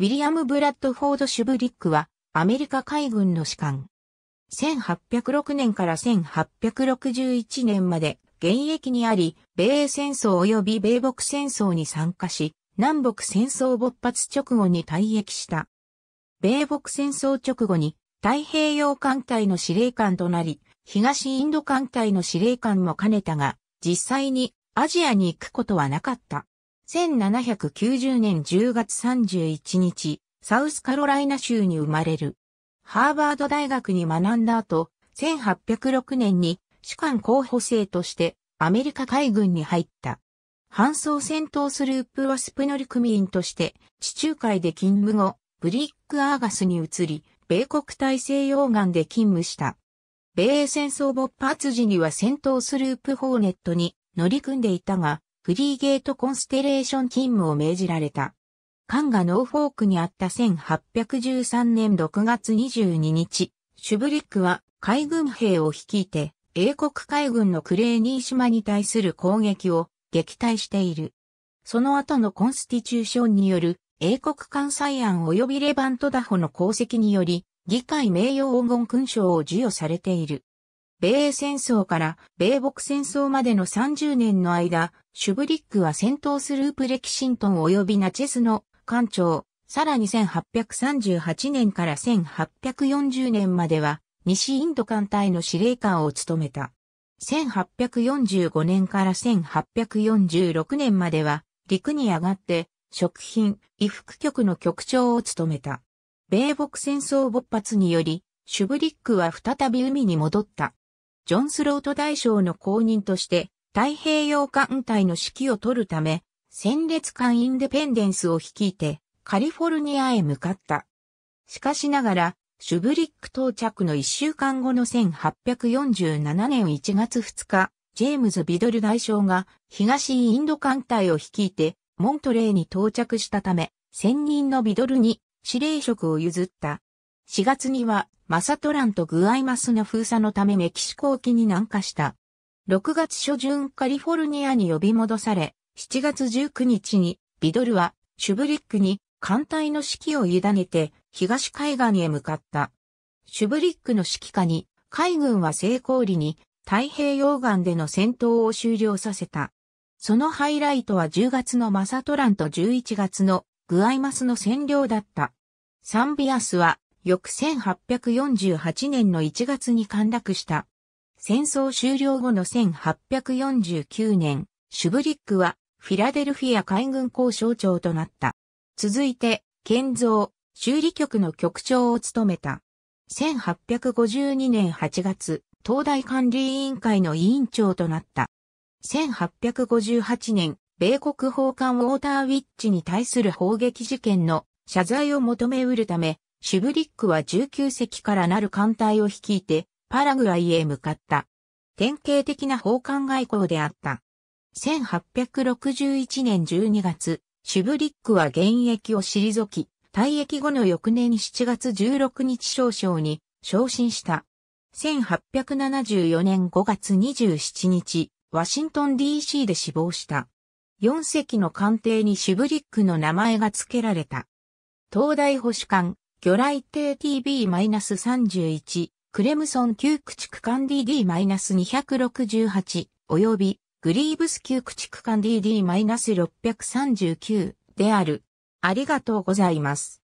ウィリアム・ブラッドフォード・シュブリックは、アメリカ海軍の士官。1806年から1861年まで現役にあり、米英戦争及び米北戦争に参加し、南北戦争勃発直後に退役した。米北戦争直後に太平洋艦隊の司令官となり、東インド艦隊の司令官も兼ねたが、実際にアジアに行くことはなかった。1790年10月31日、サウスカロライナ州に生まれる。ハーバード大学に学んだ後、1806年に士官候補生としてアメリカ海軍に入った。搬送戦闘スループワスプ乗組員として地中海で勤務後、ブリックアーガスに移り、米国大西洋岸で勤務した。米英戦争勃発時には戦闘スループホーネットに乗り組んでいたが、フリーゲートコンステレーション勤務を命じられた。艦がノーフォークにあった1813年6月22日、シュブリックは海軍兵を率いて、英国海軍のクレーニー島に対する攻撃を撃退している。その後のコンスティチューションによる英国艦載案及びレバントダホの功績により、議会名誉黄金勲章を授与されている。米英戦争から米北戦争までの30年の間、シュブリックは戦闘するープレキシントン及びナチェスの艦長、さらに1838年から1840年までは、西インド艦隊の司令官を務めた。1845年から1846年までは、陸に上がって、食品、衣服局の局長を務めた。米北戦争勃発により、シュブリックは再び海に戻った。ジョン・スロート大将の後任として、太平洋艦隊の指揮を取るため、戦列艦インデペンデンスを率いて、カリフォルニアへ向かった。しかしながら、シュブリック到着の1週間後の1847年1月2日、ジェームズ・ビドル大将が東インド艦隊を率いてモントレーに到着したため、専任のビドルに司令職を譲った。4月にはマサトランとグアイマスの封鎖のためメキシコ沖に南下した。6月初旬カリフォルニアに呼び戻され、7月19日にビドルはシュブリックに艦隊の指揮を委ねて東海岸へ向かった。シュブリックの指揮下に海軍は成功裏に太平洋岸での戦闘を終了させた。そのハイライトは10月のマサトランと11月のグアイマスの占領だった。サンビアスは翌1848年の1月に陥落した。戦争終了後の1849年、シュブリックはフィラデルフィア海軍交渉長となった。続いて、建造、修理局の局長を務めた。1852年8月、東大管理委員会の委員長となった。1858年、米国法官ウォーターウィッチに対する砲撃事件の謝罪を求めうるため、シュブリックは19隻からなる艦隊を率いて、パラグアイへ向かった。典型的な奉還外交であった。1861年12月、シュブリックは現役を退き、退役後の翌年7月16日少々に昇進した。1874年5月27日、ワシントン DC で死亡した。4隻の艦艇にシュブリックの名前が付けられた。東大保守艦、魚雷艇 TB-31、クレムソン旧駆逐艦 DD-268、及びグリーブス旧駆逐艦 DD-639 である。ありがとうございます。